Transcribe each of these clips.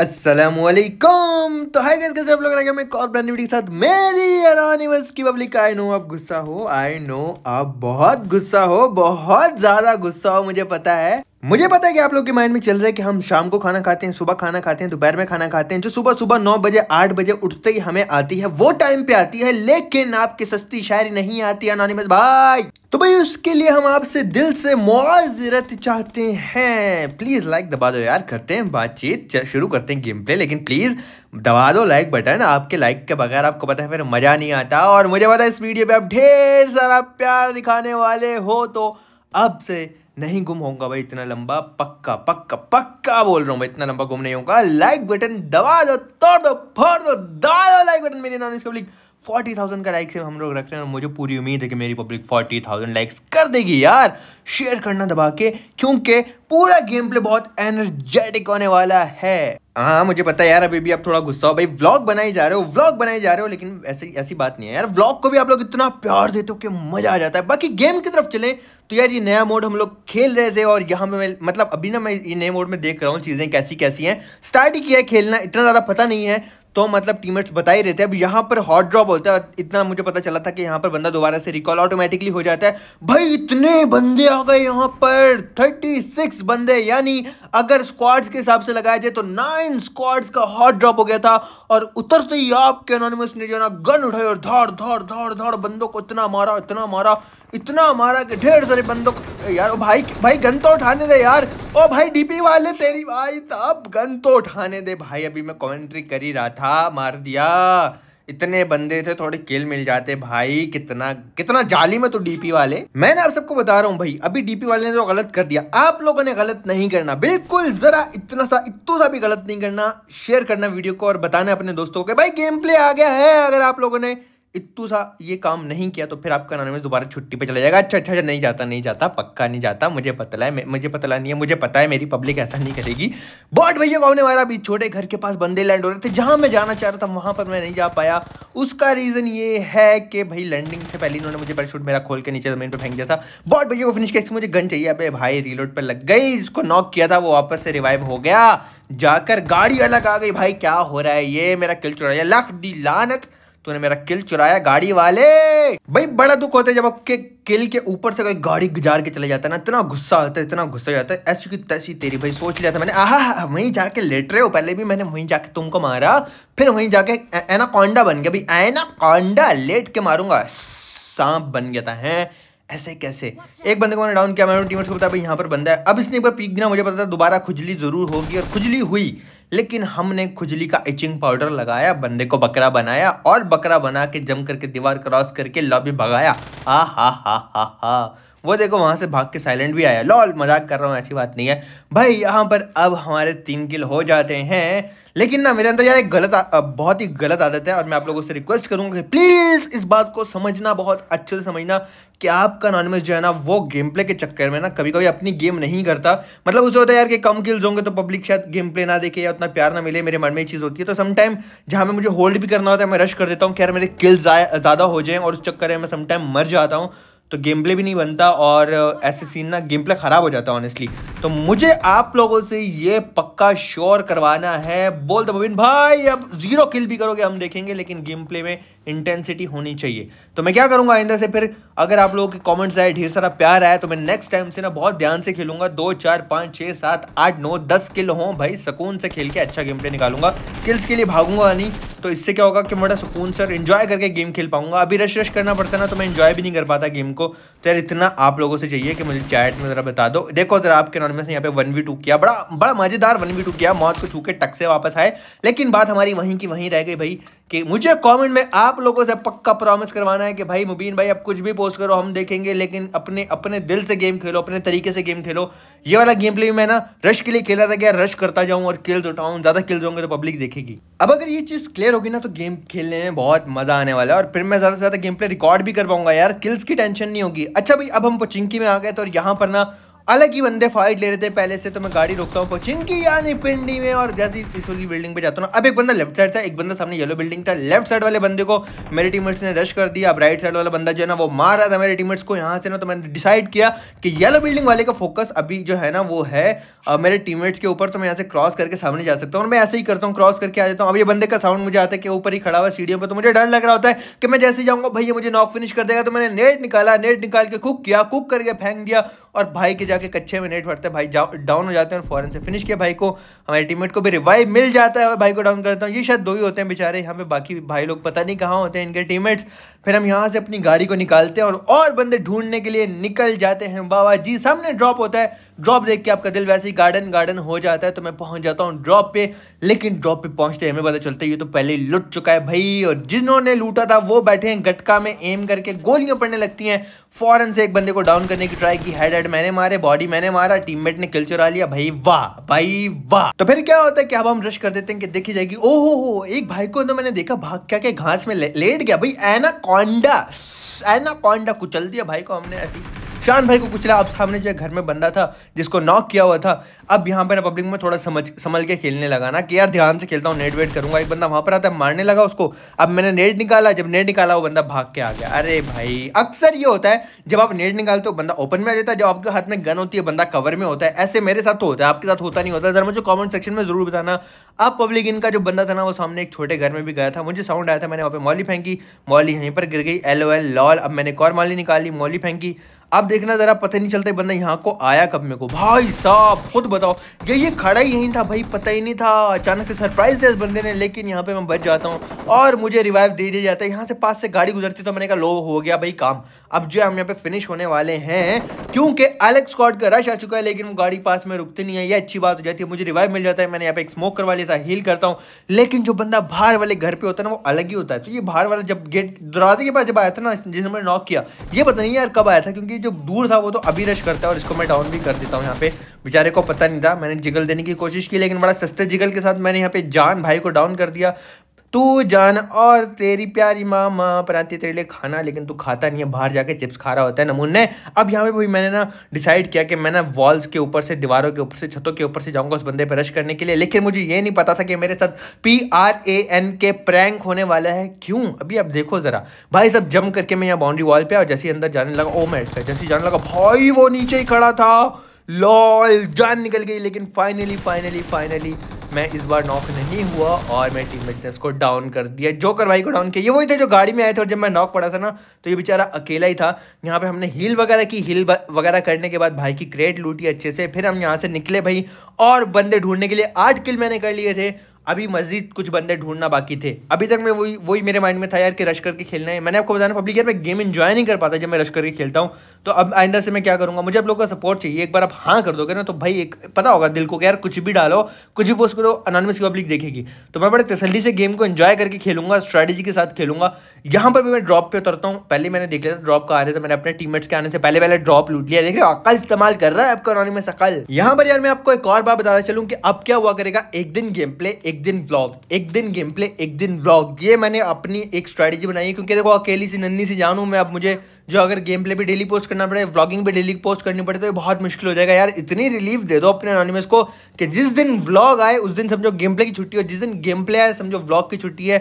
असलम तो hi guys कैसे आप लोग रहेंगे मैं कॉल ब्रांड वीडियो के साथ मेरी अनोनिमस की पब्लिक आई नो आप गुस्सा हो आई नो आप बहुत गुस्सा हो बहुत ज़्यादा गुस्सा हो मुझे पता है मुझे पता है कि आप लोग के माइंड में चल रहा है कि हम शाम को खाना खाते हैं सुबह खाना खाते हैं दोपहर में खाना खाते हैं जो सुबह सुबह नौ बजे आठ बजे उठते ही हमें आती है वो टाइम पे आती है लेकिन आपकी सस्ती शायरी नहीं आती अनोनिमस भाई तो भाई उसके लिए हम आपसे दिल से मुआजरत चाहते हैं प्लीज लाइक दबा दो यार करते हैं बातचीत शुरू करते हैं गेम प्ले लेकिन प्लीज दबा दो लाइक बटन आपके लाइक के बगैर आपको पता है फिर मजा नहीं आता और मुझे पता है इस वीडियो पे आप ढेर सारा प्यार दिखाने वाले हो तो अब से नहीं गुम होगा भाई इतना लंबा पक्का पक्का पक्का बोल रहा हूँ भाई इतना लंबा गुम नहीं होगा लाइक बटन दबा दो तोड़ दो फोड़ दो दबा दो लाइक बटन मेरे नॉन पब्लिक फोर्टी थाउजेंड का लाइक से हम लोग रख रहे हैं और मुझे पूरी उम्मीद है कि मेरी पब्लिक फोर्टी थाउजेंड लाइक्स कर देगी यार शेयर करना दबा के क्योंकि पूरा गेम प्ले बहुत एनर्जेटिक होने वाला है हाँ मुझे पता है यार अभी भी आप थोड़ा गुस्सा हो भाई व्लॉग बनाए जा रहे हो व्लॉग बनाए जा रहे हो लेकिन ऐसी ऐसी बात नहीं है यार व्लॉग को भी आप लोग इतना प्यार देते हो कि मजा आ जाता है बाकी गेम की तरफ चले तो यार ये नया मोड हम लोग खेल रहे थे और यहाँ पे मतलब अभी ना मैं ये नए मोड में देख रहा हूँ चीज़ें कैसी कैसी हैं स्टार्ट ही किया है खेलना इतना ज़्यादा पता नहीं है तो मतलब टीमेट्स बता ही रहे थे अब यहाँ पर हॉट ड्रॉप होता है इतना मुझे पता चला था कि यहाँ पर बंदा दोबारा से रिकॉल ऑटोमेटिकली हो जाता है भाई इतने बंदे आ गए यहाँ पर 36 बंदे यानी अगर स्क्वाड्स के हिसाब से लगाया जाए तो नाइन स्क्वाड्स का हॉट ड्रॉप हो गया था और उतरते ही आपके अनोनिमस ने जो ना गन उठाई और धाड़ धाड़ धाड़ धाड़ बंदों को इतना मारा इतना मारा इतना मारा कि ढेर सारे बंदों को यार ओ भाई भाई गन तो उठाने दे यार ओ भाई डीपी वाले तेरी भाई तब गन तो उठाने दे भाई अभी मैं कमेंट्री कर ही रहा था मार दिया इतने बंदे थे थोड़े किल मिल जाते भाई कितना कितना जाली में तो डीपी वाले मैंने आप सबको बता रहा हूँ भाई अभी डीपी वाले ने तो गलत कर दिया आप लोगों ने गलत नहीं करना बिल्कुल जरा इतना सा इतना सा भी गलत नहीं करना शेयर करना वीडियो को और बताना अपने दोस्तों को भाई गेम प्ले आ गया है अगर आप लोगों ने इतू सा ये काम नहीं किया तो फिर आपका नाना में दोबारा छुट्टी पे चला जाएगा अच्छा अच्छा अच्छा नहीं जाता नहीं जाता पक्का नहीं जाता मुझे पता है मुझे पता नहीं है मुझे पता है मेरी पब्लिक ऐसा नहीं करेगी बट भैया कौन ने हमारा अभी छोटे घर के पास बंदे लैंड हो रहे थे जहाँ मैं जाना चाह रहा था वहाँ पर मैं नहीं जा पाया उसका रीज़न ये है कि भाई लैंडिंग से पहले इन्होंने मुझे पैराशूट मेरा खोल के नीचे जमीन पर फेंक दिया था बट भैया को फिनिश कैसे मुझे गन चाहिए अब भाई रीलोड पर लग गई जिसको नॉक किया था वो वापस से रिवाइव हो गया जाकर गाड़ी अलग आ गई भाई क्या हो रहा है ये मेरा किल चुरा लख दी लानत तूने मेरा किल चुराया गाड़ी वाले भाई बड़ा दुख होता है जब आपके किल के ऊपर से कोई गाड़ी गुजार के चले जाता है ना इतना गुस्सा होता है इतना गुस्सा जाता है ऐसी की तैसी तेरी भाई सोच लिया था मैंने आह वहीं जाके लेट रहे हो पहले भी मैंने वहीं जाके तुमको मारा फिर वहीं जाके कांडा बन गया भाई एनाकोंडा लेट के मारूंगा सांप बन गया था है ऐसे कैसे एक बंदे को मैंने डाउन किया मैंने टीम को बताया भाई यहाँ पर बंदा है अब इसने एक बार पीक दिया मुझे पता था दोबारा खुजली जरूर होगी और खुजली हुई लेकिन हमने खुजली का इचिंग पाउडर लगाया बंदे को बकरा बनाया और बकरा बना के जम करके दीवार क्रॉस करके लॉबी भगाया हा हा हा हा हा वो देखो वहाँ से भाग के साइलेंट भी आया लॉल मजाक कर रहा हूँ ऐसी बात नहीं है भाई यहाँ पर अब हमारे तीन किल हो जाते हैं लेकिन ना मेरे अंदर यार एक गलत आ, बहुत ही गलत आदत है और मैं आप लोगों से रिक्वेस्ट करूँगा कि प्लीज़ इस बात को समझना बहुत अच्छे से समझना कि आपका नॉनवेज जो है ना वो गेम प्ले के चक्कर में ना कभी कभी अपनी गेम नहीं करता मतलब उसे होता है यार कि कम किल्स होंगे तो पब्लिक शायद गेम प्ले ना देखे या उतना प्यार ना मिले मेरे मन में ये चीज़ होती है तो समटाइम जहाँ पर मुझे होल्ड भी करना होता है मैं रश कर देता हूँ कि यार मेरे किल्स ज़्यादा हो जाए और उस चक्कर में मैं समटाइम मर जाता हूँ तो गेम प्ले भी नहीं बनता और ऐसे सीन ना गेम प्ले ख़राब हो जाता ऑनेस्टली तो मुझे आप लोगों से ये पक्का श्योर करवाना है बोल दो भविन भाई अब ज़ीरो किल भी करोगे हम देखेंगे लेकिन गेम प्ले में इंटेंसिटी होनी चाहिए तो मैं क्या करूँगा आइंदा से फिर अगर आप लोगों के कमेंट्स आए ढेर सारा प्यार आया तो मैं नेक्स्ट टाइम से ना बहुत ध्यान से खेलूंगा दो चार पाँच छः सात आठ नौ दस किल हों भाई सुकून से खेल के अच्छा गेम प्ले निकालूंगा किल्स के लिए भागूंगा नहीं तो इससे क्या होगा कि बड़ा सुकून सर इन्जॉय करके गेम खेल पाऊंगा अभी रश रश करना पड़ता ना तो मैं इन्जॉय भी नहीं कर पाता गेम को को तो यार इतना आप लोगों से चाहिए कि मुझे चैट में ज़रा बता दो देखो ज़रा आपके नॉन में से यहाँ पे वन वी टू किया बड़ा बड़ा मज़ेदार वन वी टू किया मौत को छू के टक से वापस आए लेकिन बात हमारी वहीं की वहीं रह गई भाई कि मुझे कमेंट में आप लोगों से पक्का प्रॉमिस करवाना है कि भाई मुबीन भाई आप कुछ भी पोस्ट करो हम देखेंगे लेकिन अपने अपने दिल से गेम खेलो अपने तरीके से गेम खेलो ये वाला गेम प्ले मैं ना रश के लिए खेला था क्या रश करता जाऊं और किल्स उठाऊं ज़्यादा किल्स होंगे तो पब्लिक देखेगी अब अगर ये चीज़ क्लियर होगी ना तो गेम खेलने में बहुत मज़ा आने वाला है और फिर मैं ज़्यादा से ज़्यादा गेम प्ले रिकॉर्ड भी कर पाऊंगा यार किल्स की टेंशन नहीं होगी अच्छा भाई अब हम पोचिंकी में आ गए तो यहाँ पर ना ही बंदे फाइट ले रहे थे पहले से तो मैं गाड़ी रोकता हूँ कोचिन की यानी पिंडी में और जैसी इस वाली बिल्डिंग पे जाता हूँ अब एक बंदा लेफ्ट साइड था एक बंदा सामने येलो बिल्डिंग था लेफ्ट साइड वाले बंदे को मेरे टीममेट्स ने रश कर दिया अब राइट साइड वाला बंदा जो है ना वो मार रहा था मेरे टीममेट्स को यहाँ से ना तो मैंने डिसाइड किया कि येलो बिल्डिंग वाले का फोकस अभी जो है ना वो है मेरे टीममेट्स के ऊपर तो मैं यहाँ से क्रॉस करके सामने जा सकता हूँ मैं ऐसे ही करता हूँ क्रॉस करके आ जाता हूँ अब ये बंदे का साउंड मुझे आता है कि ऊपर ही खड़ा हुआ सीढ़ियों पर तो मुझे डर लग रहा होता है कि मैं जैसे जाऊँगा भाई मुझे नॉक फिनिश कर देगा तो मैंने नेट निकाला नेट निकाल के कुक किया कुक करके फेंक दिया और भाई के जाके कच्चे में नेट भरते हैं भाई डाउन हो जाते हैं और फॉरन से फिनिश किया भाई को हमारे टीम को भी रिवाइव मिल जाता है और भाई को डाउन करता हूँ ये शायद दो ही होते हैं बेचारे यहाँ पे बाकी भाई लोग पता नहीं कहाँ होते हैं इनके टीम फिर हम यहाँ से अपनी गाड़ी को निकालते हैं और और बंदे ढूंढने के लिए निकल जाते हैं बाबा जी सामने ड्रॉप होता है ड्रॉप देख के आपका दिल वैसे ही गार्डन गार्डन हो जाता है तो मैं पहुँच जाता हूँ ड्रॉप पे लेकिन ड्रॉप पे पहुँचते हमें पता चलता है ये तो पहले ही लुट चुका है भाई और जिन्होंने लूटा था वो बैठे हैं गटका में एम करके गोलियाँ पड़ने लगती हैं फ़ौरन से एक बंदे को डाउन करने की ट्राई की हेड हेड मैंने मारे बॉडी मैंने मारा टीममेट ने किल चुरा लिया भाई वाह भाई वाह तो फिर क्या होता है कि अब हम रश कर देते हैं कि देखी जाएगी ओहो हो एक भाई को तो मैंने देखा भाग क्या के घास में लेट गया भाई ऐना कौंडा है ना कौंडा कुचल दिया भाई को हमने ऐसी शान भाई को कुचला आप सामने जो घर में बंदा था जिसको नॉक किया हुआ था अब यहाँ पर पब्लिक में थोड़ा समझ संभल के खेलने लगा ना कि यार ध्यान से खेलता हूँ नेट वेट करूंगा एक बंदा वहां पर आता है मारने लगा उसको अब मैंने नेट निकाला जब नेट निकाला वो बंदा भाग के आ गया अरे भाई अक्सर ये होता है जब आप नेट निकालते हो बंदा ओपन में आ जाता है जब आपके हाथ में गन होती है बंदा कवर में होता है ऐसे मेरे साथ तो होता है आपके साथ होता नहीं होता जरा मुझे कॉमेंट सेक्शन में जरूर बताना अब पब्लिक इनका जो बंदा था ना वो सामने एक छोटे घर में भी गया था मुझे साउंड आया था मैंने वहाँ पे मौली फेंकी मॉली यहीं पर गिर गई एल ओ एल लॉल अब मैंने कॉर मॉली निकाली मॉली फेंकी अब देखना ज़रा पता नहीं चलता बंदा यहाँ को आया कब मेरे को भाई साहब खुद बताओ ये ये खड़ा ही यहीं था भाई पता ही नहीं था अचानक से सरप्राइज़ दिया इस बंदे ने लेकिन यहाँ पे मैं बच जाता हूँ और मुझे रिवाइव दे दिया जाता है यहाँ से पास से गाड़ी गुजरती तो मैंने कहा लो हो गया भाई काम अब जो हम यहाँ पे फिनिश होने वाले हैं क्योंकि एलेक्स स्कॉट का रश आ चुका है लेकिन वो गाड़ी पास में रुकती नहीं है ये अच्छी बात हो जाती है मुझे रिवाइव मिल जाता है मैंने यहाँ पे एक स्मोक करवा लिया था हील करता हूँ लेकिन जो बंदा बाहर वाले घर पे होता है ना वो अलग ही होता है तो ये बाहर वाला जब गेट दरवाजे के पास जब आया था ना जिसने मैंने नॉक किया ये पता नहीं यार कब आया था क्योंकि जो दूर था वो तो अभी रश करता है और इसको मैं डाउन भी कर देता हूँ यहाँ पे बेचारे को पता नहीं था मैंने जिगल देने की कोशिश की लेकिन बड़ा सस्ते जिगल के साथ मैंने यहाँ पे जान भाई को डाउन कर दिया तू जान और तेरी प्यारी मामा प्रांति तेरे लिए खाना लेकिन तू खाता नहीं है बाहर जाके चिप्स खा रहा होता है नमून ने अब यहाँ पे भाई मैंने ना डिसाइड किया कि मैं ना वॉल्स के ऊपर से दीवारों के ऊपर से छतों के ऊपर से जाऊँगा उस बंदे पर रश करने के लिए लेकिन मुझे ये नहीं पता था कि मेरे साथ P R A N K prank होने वाला है क्यों अभी आप देखो ज़रा भाई सब जम करके मैं यहाँ बाउंड्री वॉल पर और जैसे ही अंदर जाने लगा ओ oh मैट जैसे ही जाने लगा भाई वो नीचे ही खड़ा था लॉल जान निकल गई लेकिन फाइनली फाइनली फाइनली मैं इस बार नॉक नहीं हुआ और मेरे टीम ने को डाउन कर दिया जोकर भाई को डाउन किया ये वही थे जो गाड़ी में आए थे और जब मैं नॉक पड़ा था ना तो ये बेचारा अकेला ही था यहाँ पे हमने हिल वगैरह की हिल वगैरह करने के बाद भाई की क्रेट लूटी अच्छे से फिर हम यहाँ से निकले भाई और बंदे ढूंढने के लिए आठ किल मैंने कर लिए थे अभी मजीद कुछ बंदे ढूंढना बाकी थे अभी तक मैं वही वही मेरे माइंड में था यार कि रश करके खेलना है मैंने आपको बताया पब्लिक यार मैं गेम इन्जॉय नहीं कर पाता जब मैं रश करके खेलता हूँ तो अब आइंदा से मैं क्या करूँगा मुझे आप लोगों का सपोर्ट चाहिए एक बार आप हाँ कर दोगे ना तो भाई एक पता होगा दिल को यार कुछ भी डालो कुछ भी पोस्ट करो अनानमस की पब्लिक देखेगी तो मैं बड़े तसली से गेम को इन्जॉय करके खेलूंगा स्ट्रैटेजी के साथ खेलूंगा यहाँ पर भी मैं ड्रॉप पर उतरता हूँ पहले मैंने देख लिया था ड्रॉप का आ रहे थे मैंने अपने टीम के आने से पहले पहले ड्रॉप लूट लिया देख रहे हो अकल इस्तेमाल कर रहा है आपका अनानमस अकल यहाँ पर यार मैं आपको एक और बात बताता चलूँ कि अब क्या हुआ करेगा एक दिन गेम प्ले एक दिन व्लॉग एक दिन गेम प्ले एक दिन व्लॉग ये मैंने अपनी एक स्ट्रैटेजी बनाई है क्योंकि देखो अकेली सी नन्नी सी जानू मैं अब मुझे जो अगर गेम प्ले भी डेली पोस्ट करना पड़े व्लॉगिंग भी डेली पोस्ट करनी पड़े तो ये बहुत मुश्किल हो जाएगा यार इतनी रिलीफ दे दो अपने अनोनिमस को कि जिस दिन व्लॉग आए उस दिन समझो गेम प्ले की छुट्टी हो जिस दिन गेम प्ले आए समझो व्लॉग की छुट्टी है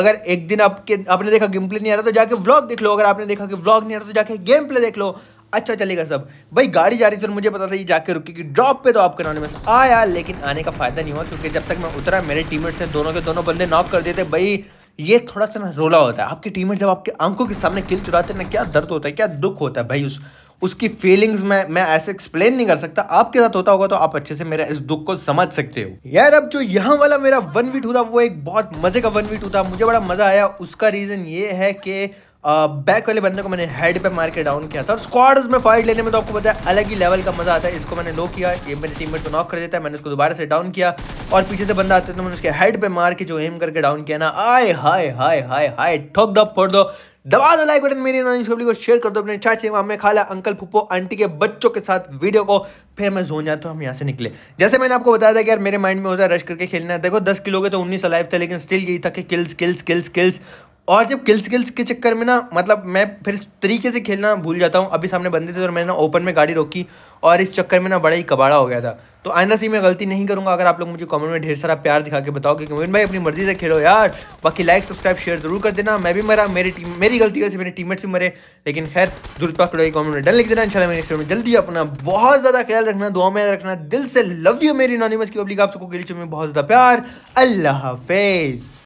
अगर एक दिन आपके आपने देखा गेम प्ले नहीं आ रहा तो जाके व्लॉग देख लो अगर आपने देखा कि व्लॉग नहीं आ रहा तो जाके गेम प्ले देख लो अच्छा चलेगा सब भाई गाड़ी जा रही थी और मुझे पता था ये जाके रुकी कि ड्रॉप पे तो आप कराने में आया लेकिन आने का फ़ायदा नहीं हुआ क्योंकि जब तक मैं उतरा मेरे टीममेट्स ने दोनों के दोनों बंदे नॉक कर दिए थे भाई ये थोड़ा सा ना रोला होता है आपके टीममेट जब आपके आंखों के सामने किल चुराते ना क्या दर्द होता है क्या दुख होता है भाई उस उसकी फीलिंग्स में मैं ऐसे एक्सप्लेन नहीं कर सकता आपके साथ होता होगा तो आप अच्छे से मेरे इस दुख को समझ सकते हो यार अब जो यहाँ वाला मेरा वन वीट हुआ वो एक बहुत मजे का वन वीट हुआ मुझे बड़ा मजा आया उसका रीजन ये है कि बैक वाले बंदे को मैंने हेड पे मार के डाउन किया था और स्क्वाड में फाइट लेने में तो आपको पता है अलग ही लेवल का मजा आता है इसको मैंने लो किया ये मेरे टीम को नॉक कर देता है मैंने उसको दोबारा से डाउन किया और पीछे से बंदा आते है तो मैंने उसके हेड पे मार के जो एम करके डाउन किया ना आए हाय हाय हाय हाय ठोक दो फोड़ दो दबा दो लाइक बटन मेरी फैमिली को शेयर कर दो अपने चाचे मामे खाला अंकल पुप्पो आंटी के बच्चों के साथ वीडियो को फिर मैं जोन जाता हूँ हम यहाँ से निकले जैसे मैंने आपको बताया था कि यार मेरे माइंड में होता है रश करके खेलना है देखो दस किलो के तो उन्नीस लाइफ थे लेकिन स्टिल यही था कि किल्स किल्स किल्स किल्स और जब किल्स किल्स के चक्कर में ना मतलब मैं फिर इस तरीके से खेलना भूल जाता हूँ अभी सामने बंदे थे और मैंने ना ओपन में गाड़ी रोकी और इस चक्कर में ना बड़ा ही कबाड़ा हो गया था तो आइंदा सी मैं गलती नहीं करूँगा अगर आप लोग मुझे कमेंट में ढेर सारा प्यार दिखा के बताओ कि मोहन भाई अपनी मर्ज़ी से खेलो यार बाकी लाइक सब्सक्राइब शेयर जरूर कर देना मैं भी मरा मेरी टीम मेरी गलती से मेरे टीममेट्स भी मरे लेकिन खैर जरूरत पास करो कमेंट में डन लिख देना इनशाला मेरे में जल्दी अपना बहुत ज़्यादा ख्याल रखना दुआ में रखना दिल से लव यू मेरी नॉनिमस की पब्लिक आप सबको गिरी में बहुत ज़्यादा प्यार अल्लाह हाफेज़